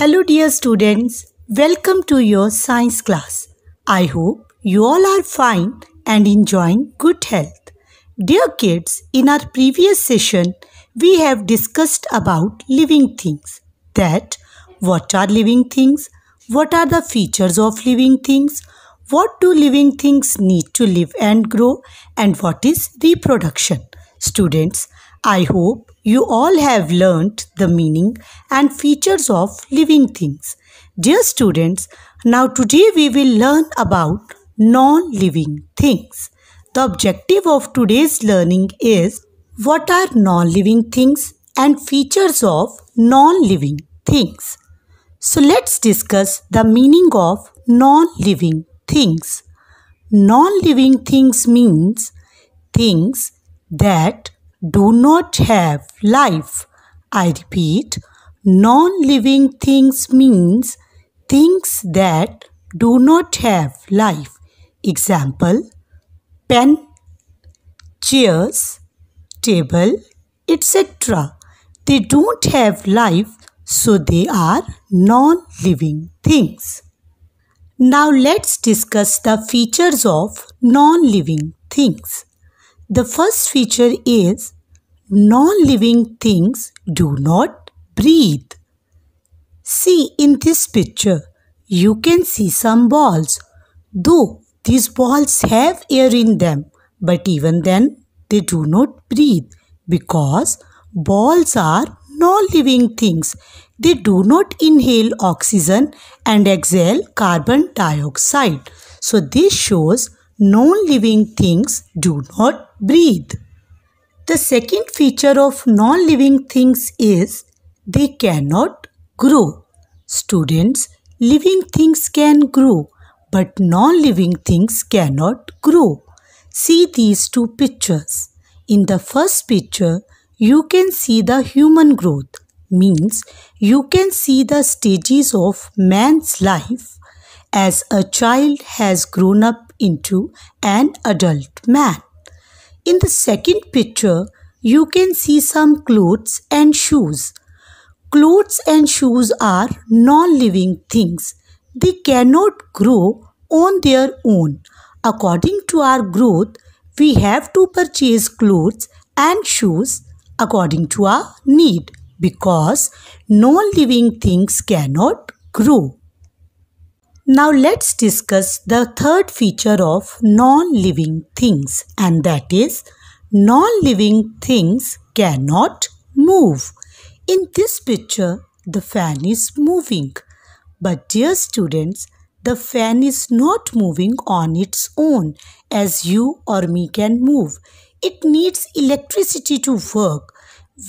Hello dear students, welcome to your science class. I hope you all are fine and enjoying good health. Dear kids, in our previous session, we have discussed about living things. That what are living things? What are the features of living things? What do living things need to live and grow? And what is reproduction? Students, I hope you all have learnt the meaning and features of living things. Dear students, now today we will learn about non-living things. The objective of today's learning is what are non-living things and features of non-living things. So let's discuss the meaning of non-living things. Non-living things means things that do not have life. I repeat, non living things means things that do not have life. Example pen, chairs, table, etc. They don't have life, so they are non living things. Now let's discuss the features of non living things. The first feature is non-living things do not breathe. See in this picture, you can see some balls. Though these balls have air in them, but even then they do not breathe because balls are non-living things. They do not inhale oxygen and exhale carbon dioxide. So this shows non-living things do not breathe. The second feature of non living things is they cannot grow. Students, living things can grow, but non living things cannot grow. See these two pictures. In the first picture, you can see the human growth, means you can see the stages of man's life as a child has grown up into an adult man. In the second picture, you can see some clothes and shoes. Clothes and shoes are non-living things. They cannot grow on their own. According to our growth, we have to purchase clothes and shoes according to our need because non-living things cannot grow. Now let's discuss the third feature of non-living things and that is non-living things cannot move. In this picture, the fan is moving. But dear students, the fan is not moving on its own as you or me can move. It needs electricity to work.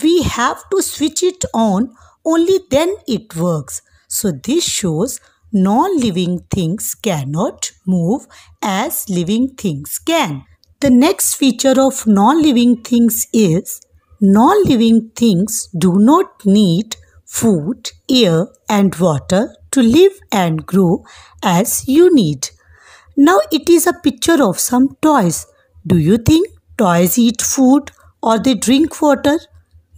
We have to switch it on, only then it works. So this shows non-living things cannot move as living things can. The next feature of non-living things is non-living things do not need food, air and water to live and grow as you need. Now it is a picture of some toys. Do you think toys eat food or they drink water?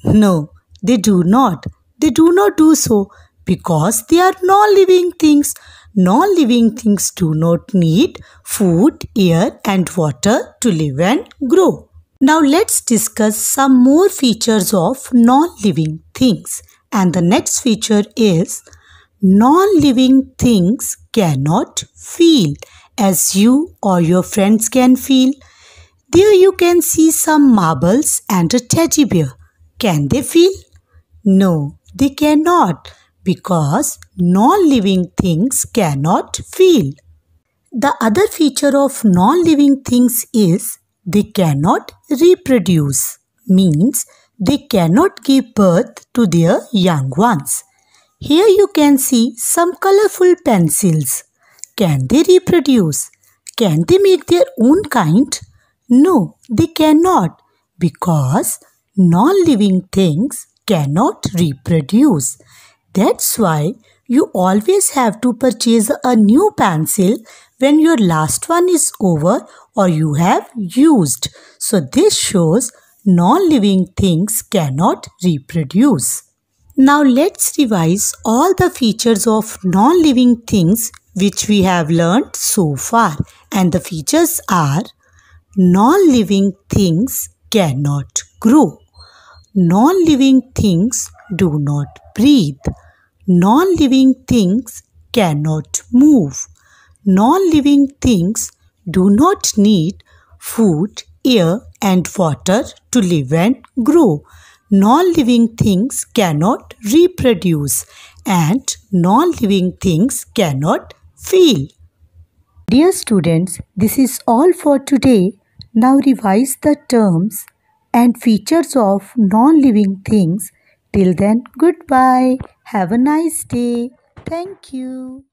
No, they do not. They do not do so because they are non-living things. Non-living things do not need food, air and water to live and grow. Now let's discuss some more features of non-living things. And the next feature is non-living things cannot feel as you or your friends can feel. There you can see some marbles and a teddy bear. Can they feel? No, they cannot because non-living things cannot feel. The other feature of non-living things is they cannot reproduce, means they cannot give birth to their young ones. Here you can see some colorful pencils. Can they reproduce? Can they make their own kind? No, they cannot because non-living things cannot reproduce. That's why you always have to purchase a new pencil when your last one is over or you have used. So this shows non-living things cannot reproduce. Now let's revise all the features of non-living things which we have learned so far. And the features are non-living things cannot grow. Non-living things do not breathe. Non living things cannot move. Non living things do not need food, air, and water to live and grow. Non living things cannot reproduce, and non living things cannot feel. Dear students, this is all for today. Now revise the terms and features of non living things Till then, goodbye. Have a nice day. Thank you.